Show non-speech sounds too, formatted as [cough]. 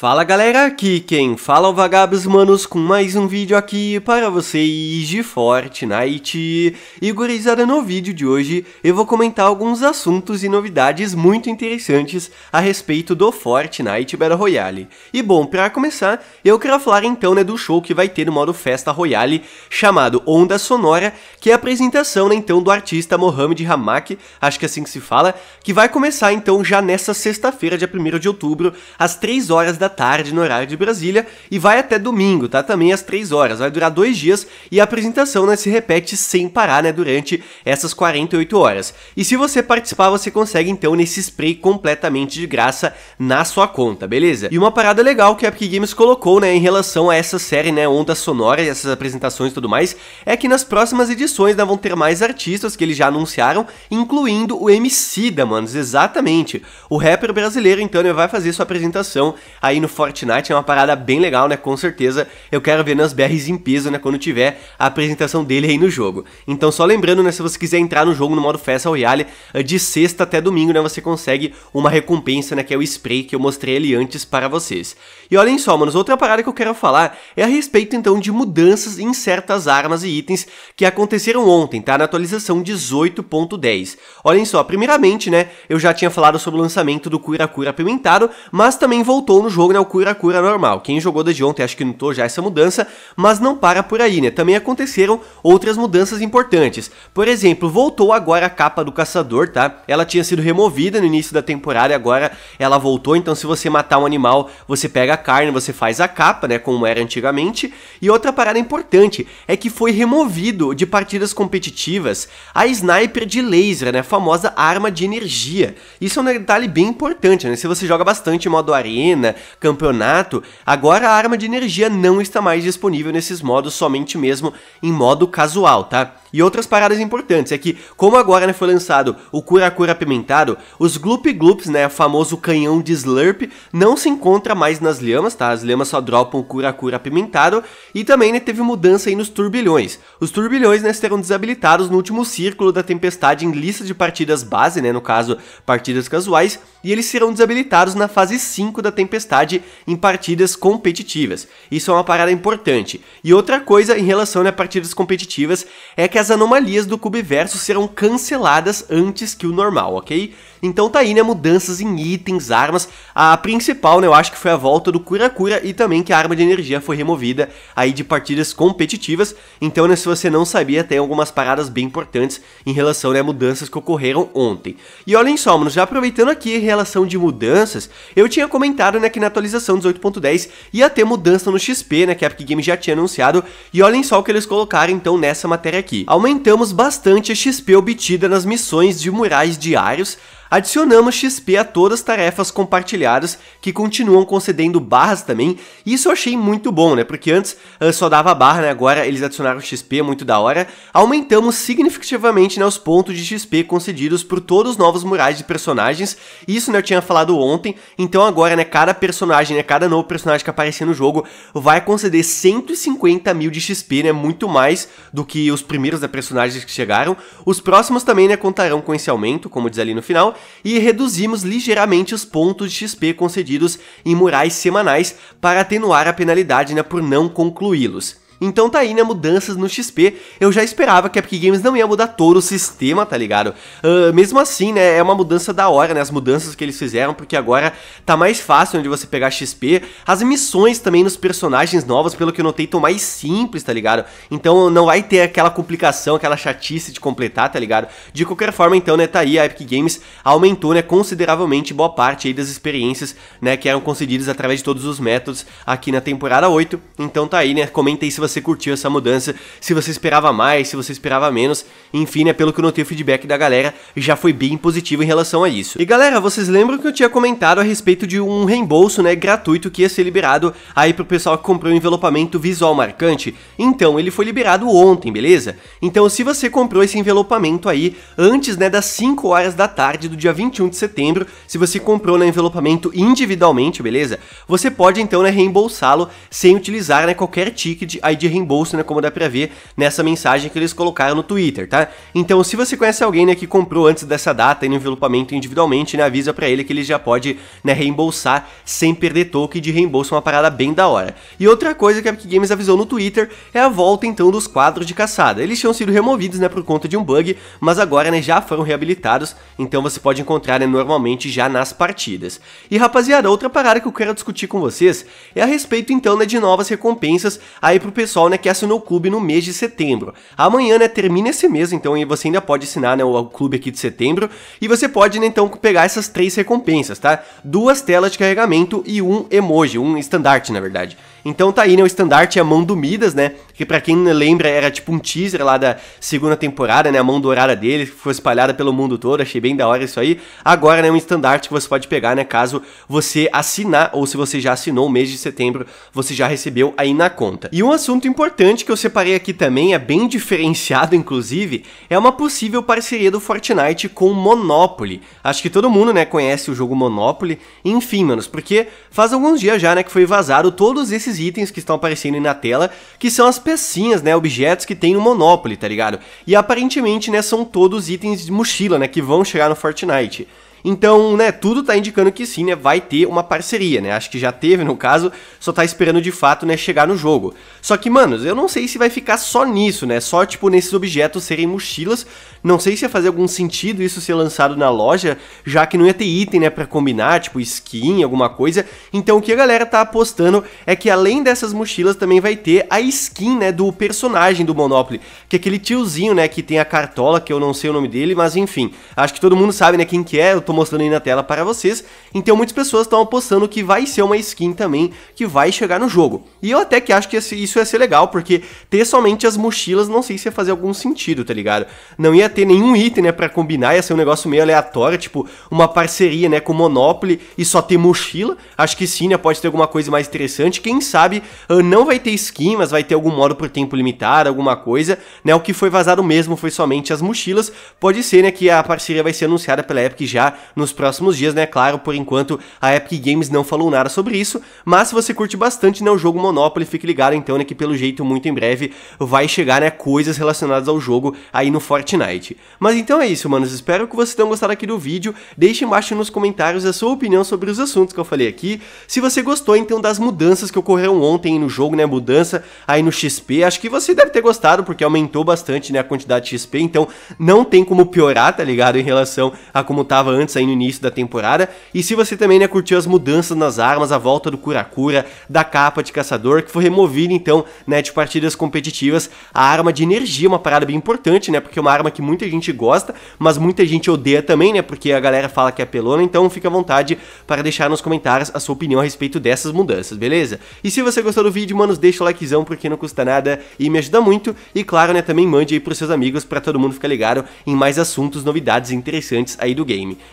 Fala galera, aqui quem fala é o Vagabos Manos com mais um vídeo aqui para vocês de Fortnite. E gurizada, no vídeo de hoje eu vou comentar alguns assuntos e novidades muito interessantes a respeito do Fortnite Battle Royale. E bom, para começar, eu quero falar então né, do show que vai ter no modo Festa Royale, chamado Onda Sonora, que é a apresentação né, então do artista Mohamed Hamak, acho que é assim que se fala, que vai começar então já nessa sexta-feira, dia 1 de outubro, às 3 horas da da tarde no horário de Brasília e vai até domingo, tá? Também às 3 horas. Vai durar dois dias e a apresentação né, se repete sem parar né, durante essas 48 horas. E se você participar, você consegue então nesse spray completamente de graça na sua conta, beleza? E uma parada legal que a Epic Games colocou né, em relação a essa série, né, onda sonora e essas apresentações e tudo mais, é que nas próximas edições né, vão ter mais artistas que eles já anunciaram, incluindo o MC da, manos, exatamente. O rapper brasileiro então ele vai fazer sua apresentação aí aí no Fortnite, é uma parada bem legal, né? Com certeza eu quero ver Nas BRs em peso, né? Quando tiver a apresentação dele aí no jogo. Então só lembrando, né? Se você quiser entrar no jogo no modo Fast Royale, eh, de sexta até domingo, né? Você consegue uma recompensa, né? Que é o spray que eu mostrei ali antes para vocês. E olhem só, manos, outra parada que eu quero falar é a respeito então de mudanças em certas armas e itens que aconteceram ontem, tá? Na atualização 18.10. Olhem só, primeiramente, né? Eu já tinha falado sobre o lançamento do Cura Cura Apimentado, mas também voltou no jogo jogo, né? O cura cura é normal. Quem jogou desde ontem acho que notou já essa mudança, mas não para por aí, né? Também aconteceram outras mudanças importantes. Por exemplo, voltou agora a capa do caçador, tá? Ela tinha sido removida no início da temporada e agora ela voltou. Então, se você matar um animal, você pega a carne, você faz a capa, né? Como era antigamente. E outra parada importante é que foi removido de partidas competitivas a sniper de laser, né? A famosa arma de energia. Isso é um detalhe bem importante, né? Se você joga bastante modo arena, campeonato, agora a arma de energia não está mais disponível nesses modos, somente mesmo em modo casual, tá? E outras paradas importantes é que, como agora né, foi lançado o Cura Cura Pimentado, os Gloop Gloops, né, o famoso canhão de Slurp, não se encontra mais nas lhamas, tá? As lhamas só dropam Cura Cura Pimentado e também né, teve mudança aí nos turbilhões. Os turbilhões né, serão desabilitados no último círculo da tempestade em lista de partidas base, né, no caso partidas casuais, e eles serão desabilitados na fase 5 da tempestade em partidas competitivas. Isso é uma parada importante. E outra coisa em relação né, a né, partidas competitivas é que que as anomalias do cubiverso serão canceladas antes que o normal, ok? Então tá aí, né, mudanças em itens, armas. A principal, né, eu acho que foi a volta do cura-cura e também que a arma de energia foi removida aí de partidas competitivas. Então, né, se você não sabia, tem algumas paradas bem importantes em relação, né, mudanças que ocorreram ontem. E olhem só, mano, já aproveitando aqui em relação de mudanças, eu tinha comentado, né, que na atualização 18.10 ia ter mudança no XP, né, que a Epic Games já tinha anunciado. E olhem só o que eles colocaram, então, nessa matéria aqui. Aumentamos bastante a XP obtida nas missões de murais diários, Adicionamos XP a todas as tarefas compartilhadas que continuam concedendo barras também. Isso eu achei muito bom, né? Porque antes uh, só dava barra, né? Agora eles adicionaram XP, é muito da hora. Aumentamos significativamente né, os pontos de XP concedidos por todos os novos murais de personagens. Isso né, eu tinha falado ontem. Então agora, né, cada personagem, né, cada novo personagem que aparecer no jogo vai conceder 150 mil de XP, né? Muito mais do que os primeiros né, personagens que chegaram. Os próximos também, né, contarão com esse aumento, como diz ali no final e reduzimos ligeiramente os pontos de XP concedidos em murais semanais para atenuar a penalidade né, por não concluí-los. Então tá aí, né, mudanças no XP. Eu já esperava que a Epic Games não ia mudar todo o sistema, tá ligado? Uh, mesmo assim, né, é uma mudança da hora, né, as mudanças que eles fizeram, porque agora tá mais fácil onde você pegar XP. As missões também nos personagens novos, pelo que eu notei, tão mais simples, tá ligado? Então não vai ter aquela complicação, aquela chatice de completar, tá ligado? De qualquer forma, então, né, tá aí, a Epic Games aumentou, né, consideravelmente boa parte aí das experiências, né, que eram concedidas através de todos os métodos aqui na temporada 8. Então tá aí, né, comenta aí se você você curtiu essa mudança, se você esperava mais, se você esperava menos. Enfim, né, pelo que eu notei o feedback da galera já foi bem positivo em relação a isso. E galera, vocês lembram que eu tinha comentado a respeito de um reembolso, né, gratuito que ia ser liberado aí pro pessoal que comprou um envelopamento visual marcante? Então, ele foi liberado ontem, beleza? Então, se você comprou esse envelopamento aí antes, né, das 5 horas da tarde do dia 21 de setembro, se você comprou no né, envelopamento individualmente, beleza? Você pode então, né, reembolsá-lo sem utilizar, né, qualquer ticket aí de reembolso, né, como dá pra ver nessa mensagem que eles colocaram no Twitter, tá? Então, se você conhece alguém, né, que comprou antes dessa data e no envelopamento individualmente, né, avisa para ele que ele já pode, né, reembolsar sem perder token de reembolso, uma parada bem da hora. E outra coisa que a Epic Games avisou no Twitter é a volta, então, dos quadros de caçada. Eles tinham sido removidos, né, por conta de um bug, mas agora, né, já foram reabilitados, então você pode encontrar, né, normalmente já nas partidas. E, rapaziada, outra parada que eu quero discutir com vocês é a respeito, então, né, de novas recompensas aí pro pessoal pessoal né, que assinou o clube no mês de setembro. Amanhã né, termina esse mês, então e você ainda pode assinar né, o, clube aqui de setembro e você pode né, então pegar essas três recompensas, tá? Duas telas de carregamento e um emoji, um estandarte na verdade. Então tá aí, né? O estandarte é a mão do Midas, né? Que para quem lembra era tipo um teaser lá da segunda temporada, né? A mão dourada dele, que foi espalhada pelo mundo todo, achei bem da hora isso aí. Agora, né, um estandarte que você pode pegar, né? Caso você assinar, ou se você já assinou o mês de setembro, você já recebeu aí na conta. E um assunto importante que eu separei aqui também, é bem [laughs] diferenciado, inclusive, é uma possível parceria do Fortnite com Monopoly. Acho que todo mundo, né, conhece o jogo Monopoly. Enfim, manos, porque faz alguns dias já, né, que foi vazado todos esses itens que estão aparecendo aí na tela, que são as pecinhas, né, objetos que tem no Monopoly, tá ligado? E aparentemente, né, são todos itens de mochila, né, que vão chegar no Fortnite. Então, né, tudo tá indicando que sim, né, vai ter uma parceria, né? Acho que já teve no caso, só tá esperando de fato, né, chegar no jogo. Só que, mano, eu não sei se vai ficar só nisso, né? Só tipo nesses objetos serem mochilas. Não sei se ia fazer algum sentido isso ser lançado na loja, já que não ia ter item, né, para combinar, tipo skin, alguma coisa. Então, o que a galera tá apostando é que além dessas mochilas também vai ter a skin, né, do personagem do Monopoly, que é aquele tiozinho, né, que tem a cartola, que eu não sei o nome dele, mas enfim. Acho que todo mundo sabe, né, quem que é. Eu tô mostrando aí na tela para vocês. Então muitas pessoas estão apostando que vai ser uma skin também que vai chegar no jogo. E eu até que acho que isso ia ser legal, porque ter somente as mochilas não sei se ia fazer algum sentido, tá ligado? Não ia ter nenhum item, né, pra combinar, ia ser um negócio meio aleatório, tipo uma parceria, né, com Monopoly e só ter mochila. Acho que sim, né, pode ter alguma coisa mais interessante. Quem sabe ah, não vai ter skin, mas vai ter algum modo por tempo limitado, alguma coisa, né? O que foi vazado mesmo foi somente as mochilas. Pode ser, né, que a parceria vai ser anunciada pela Epic já nos próximos dias, né? Claro, por enquanto a Epic Games não falou nada sobre isso, mas se você curte bastante né, o jogo Monopoly, fique ligado então, né, que pelo jeito muito em breve vai chegar, né, coisas relacionadas ao jogo aí no Fortnite. Mas então é isso, manos, espero que vocês tenham gostado aqui do vídeo, deixe embaixo nos comentários a sua opinião sobre os assuntos que eu falei aqui, se você gostou então das mudanças que ocorreram ontem no jogo, né, mudança aí no XP, acho que você deve ter gostado porque aumentou bastante, né, a quantidade de XP, então não tem como piorar, tá ligado, em relação a como tava antes importantes aí no início da temporada. E se você também né, curtiu as mudanças nas armas, a volta do curacura da capa de caçador, que foi removida então né, de partidas competitivas, a arma de energia, é uma parada bem importante, né? Porque é uma arma que muita gente gosta, mas muita gente odeia também, né? Porque a galera fala que é pelona, então fica à vontade para deixar nos comentários a sua opinião a respeito dessas mudanças, beleza? E se você gostou do vídeo, mano deixa o likezão porque não custa nada e me ajuda muito. E claro, né, também mande aí pros seus amigos para todo mundo ficar ligado em mais assuntos, novidades interessantes aí do game.